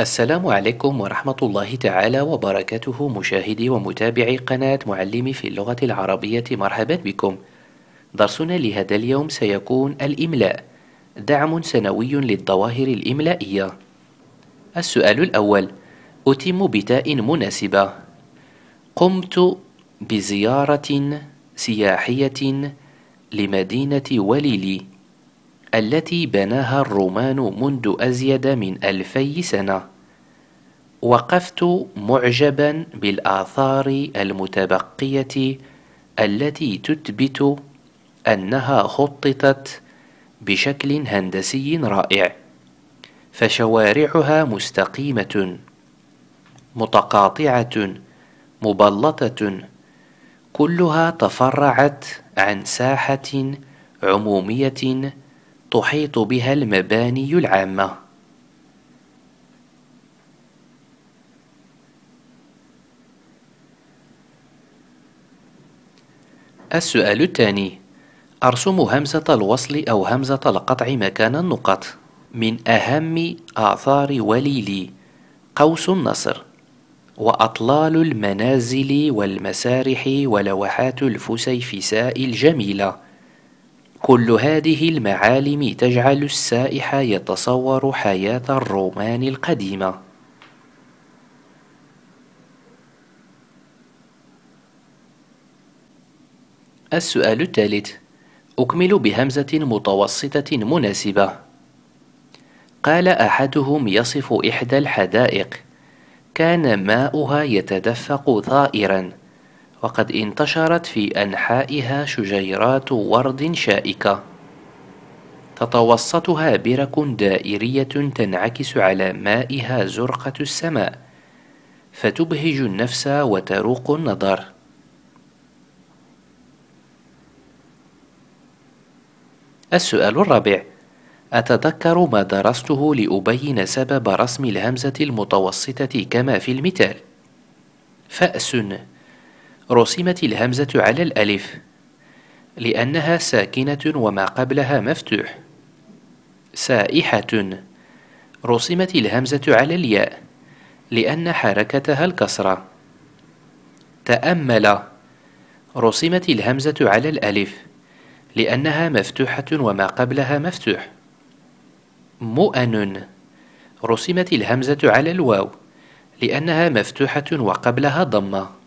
السلام عليكم ورحمة الله تعالى وبركاته مشاهدي ومتابعي قناة معلمي في اللغة العربية مرحبا بكم درسنا لهذا اليوم سيكون الإملاء دعم سنوي للظواهر الإملائية السؤال الأول أتم بتاء مناسبة قمت بزيارة سياحية لمدينة وليلي التي بناها الرومان منذ أزيد من ألفي سنة وقفت معجبا بالآثار المتبقية التي تثبت أنها خططت بشكل هندسي رائع فشوارعها مستقيمة متقاطعة مبلطة كلها تفرعت عن ساحة عمومية تحيط بها المباني العامة السؤال الثاني أرسم همزة الوصل أو همزة القطع مكان النقط من أهم آثار وليلي قوس النصر وأطلال المنازل والمسارح ولوحات الفسيفساء الجميلة كل هذه المعالم تجعل السائح يتصور حياة الرومان القديمة السؤال الثالث أكمل بهمزة متوسطة مناسبة قال أحدهم يصف إحدى الحدائق كان ماؤها يتدفق ثائراً وقد انتشرت في أنحائها شجيرات ورد شائكة تتوسطها برك دائرية تنعكس على مائها زرقة السماء فتبهج النفس وتروق النظر السؤال الرابع أتذكر ما درسته لأبين سبب رسم الهمزة المتوسطة كما في المثال فأس رسمت الهمزة على الألف لأنها ساكنة وما قبلها مفتوح سائحة رسمت الهمزة على الياء لأن حركتها الكسرة تأمل رسمت الهمزة على الألف لأنها مفتوحة وما قبلها مفتوح مؤن رسمت الهمزة على الواو لأنها مفتوحة وقبلها ضمة